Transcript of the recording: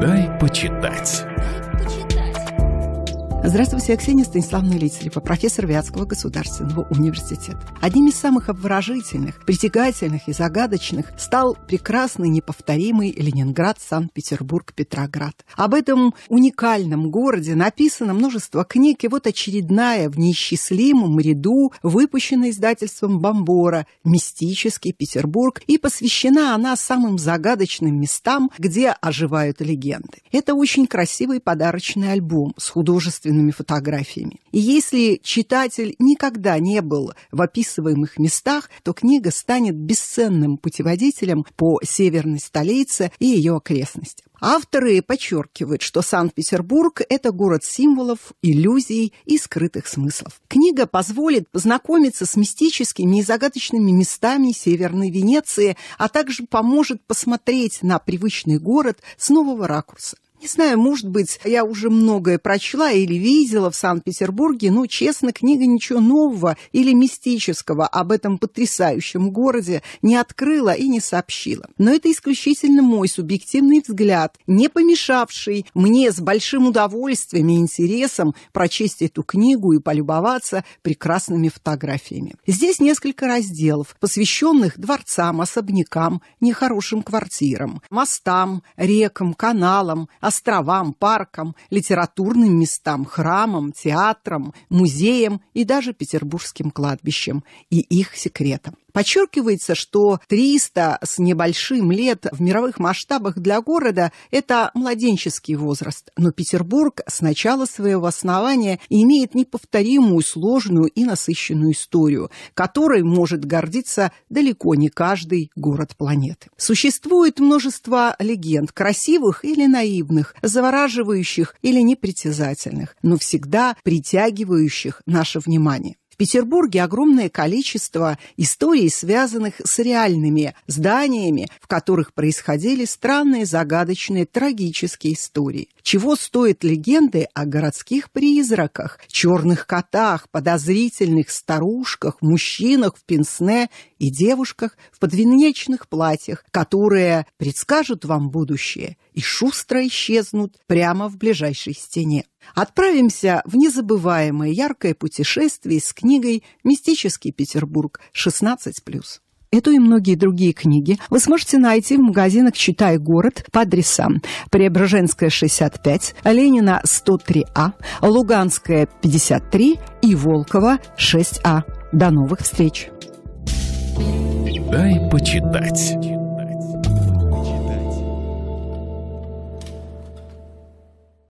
Дай почитать. Здравствуйте, я Ксения Станиславовна Литерева, профессор Вятского государственного университета. Одним из самых обворожительных, притягательных и загадочных стал прекрасный, неповторимый Ленинград, Санкт-Петербург, Петроград. Об этом уникальном городе написано множество книг, и вот очередная в неисчислимом ряду, выпущена издательством Бомбора «Мистический Петербург», и посвящена она самым загадочным местам, где оживают легенды. Это очень красивый подарочный альбом с художественным собственными фотографиями. И если читатель никогда не был в описываемых местах, то книга станет бесценным путеводителем по северной столице и ее окрестностям. Авторы подчеркивают, что Санкт-Петербург – это город символов, иллюзий и скрытых смыслов. Книга позволит познакомиться с мистическими и загадочными местами Северной Венеции, а также поможет посмотреть на привычный город с нового ракурса. Не знаю, может быть, я уже многое прочла или видела в Санкт-Петербурге, но, честно, книга ничего нового или мистического об этом потрясающем городе не открыла и не сообщила. Но это исключительно мой субъективный взгляд, не помешавший мне с большим удовольствием и интересом прочесть эту книгу и полюбоваться прекрасными фотографиями. Здесь несколько разделов, посвященных дворцам, особнякам, нехорошим квартирам, мостам, рекам, каналам, островам, паркам, литературным местам, храмам, театрам, музеям и даже петербургским кладбищам и их секретам. Подчеркивается, что 300 с небольшим лет в мировых масштабах для города – это младенческий возраст, но Петербург с начала своего основания имеет неповторимую, сложную и насыщенную историю, которой может гордиться далеко не каждый город планеты. Существует множество легенд, красивых или наивных, завораживающих или непритязательных, но всегда притягивающих наше внимание. Петербурге огромное количество историй, связанных с реальными зданиями, в которых происходили странные, загадочные, трагические истории. Чего стоят легенды о городских призраках, черных котах, подозрительных старушках, мужчинах в пенсне и девушках в подвенечных платьях, которые предскажут вам будущее и шустро исчезнут прямо в ближайшей стене. Отправимся в незабываемое яркое путешествие с книгой «Мистический Петербург 16+.» Эту и многие другие книги вы сможете найти в магазинах «Читай город» по адресам Преображенская, 65, Ленина, 103А, Луганская, 53 и Волкова, 6А. До новых встреч! Дай почитать.